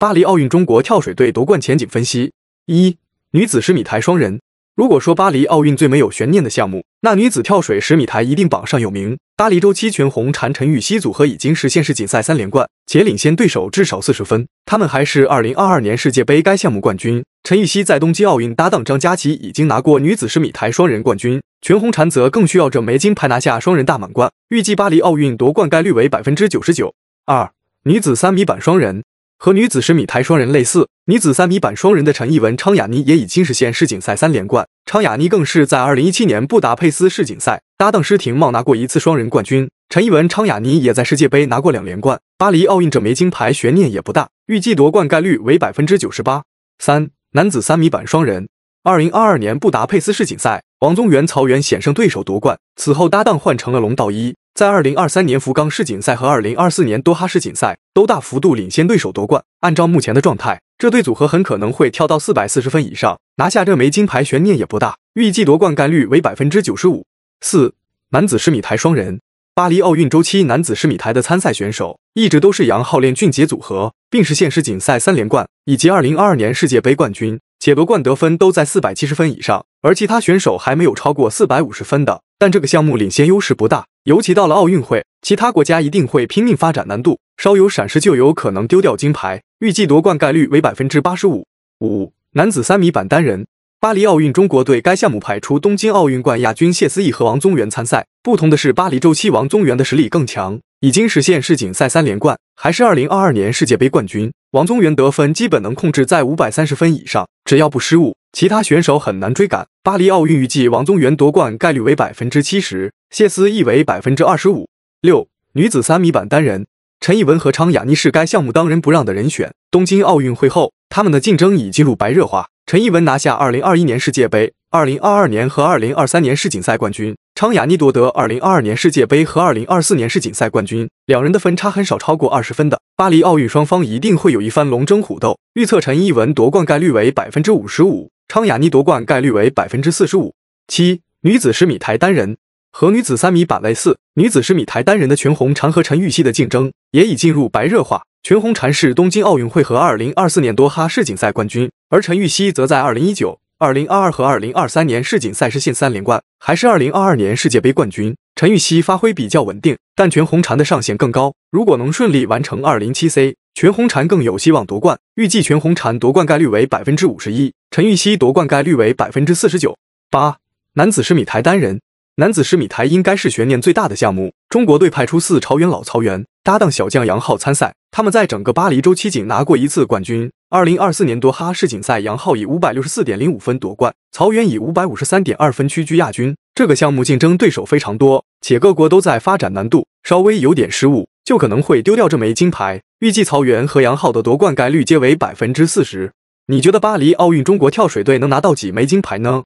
巴黎奥运中国跳水队夺冠前景分析：一、女子十米台双人。如果说巴黎奥运最没有悬念的项目，那女子跳水十米台一定榜上有名。巴黎周期全红婵陈芋汐组合已经实现世锦赛三连冠，且领先对手至少四十分。他们还是2022年世界杯该项目冠军。陈芋汐在东京奥运搭档张佳琪已经拿过女子十米台双人冠军，全红婵则更需要这枚金牌拿下双人大满贯。预计巴黎奥运夺冠概率为百分之九十九。二、女子三米板双人。和女子十米台双人类似，女子三米板双人的陈艺文、昌雅妮也已经实现世锦赛三连冠。昌雅妮更是在二零一七年布达佩斯世锦赛搭档施廷懋拿过一次双人冠军，陈艺文、昌雅妮也在世界杯拿过两连冠。巴黎奥运这枚金牌悬念也不大，预计夺冠概率为百分之九十八。三、男子三米板双人，二零二二年布达佩斯世锦赛，王宗源、曹缘险胜对手夺冠，此后搭档换成了龙道一。在二零二三年福冈世锦赛和二零二四年多哈世锦赛都大幅度领先对手夺冠。按照目前的状态，这对组合很可能会跳到四百四十分以上，拿下这枚金牌悬念也不大，预计夺冠概率为百分之九十五。四男子十米台双人，巴黎奥运周期男子十米台的参赛选手一直都是杨昊、练俊杰组合，并实现世锦赛三连冠以及二零二二年世界杯冠军，且夺冠得分都在四百七十分以上，而其他选手还没有超过四百五十分的，但这个项目领先优势不大。尤其到了奥运会，其他国家一定会拼命发展，难度稍有闪失就有可能丢掉金牌。预计夺冠概率为百分之八十五五。男子三米板单人，巴黎奥运中国队该项目派出东京奥运冠亚军谢思埸和王宗源参赛。不同的是，巴黎周期王宗源的实力更强，已经实现世锦赛三连冠，还是二零二二年世界杯冠军。王宗源得分基本能控制在五百三十分以上，只要不失误，其他选手很难追赶。巴黎奥运预计王宗源夺冠概率为百分之七十。谢思意为百分之二十五六，女子三米板单人，陈艺文和昌雅妮是该项目当仁不让的人选。东京奥运会后，他们的竞争已进入白热化。陈艺文拿下二零二一年世界杯、二零二二年和二零二三年世锦赛冠军，昌雅妮夺得二零二二年世界杯和二零二四年世锦赛冠军，两人的分差很少超过二十分的。巴黎奥运双方一定会有一番龙争虎斗，预测陈艺文夺冠概率为百分之五十五，昌雅妮夺冠概率为百分之四十五。七，女子十米台单人。和女子三米板类似，女子十米台单人的全红婵和陈芋汐的竞争也已进入白热化。全红婵是东京奥运会和二零二四年多哈世锦赛冠军，而陈芋汐则在二零一九、二零二二和二零二三年世锦赛实现三连冠，还是二零二二年世界杯冠军。陈芋汐发挥比较稳定，但全红婵的上限更高。如果能顺利完成二零七 C，全红婵更有希望夺冠。预计全红婵夺冠概率为百分之五十一，陈芋汐夺冠概率为百分之四十九八。男子十米台单人。男子十米台应该是悬念最大的项目，中国队派出四朝元老曹源搭档小将杨昊参赛。他们在整个巴黎周期仅拿过一次冠军。二零二四年多哈世锦赛，杨浩以五百六十四点零五分夺冠，曹源以五百五十三点二分屈居亚军。这个项目竞争对手非常多，且各国都在发展难度，稍微有点失误就可能会丢掉这枚金牌。预计曹源和杨浩的夺冠概率皆为百分之四十。你觉得巴黎奥运中国跳水队能拿到几枚金牌呢？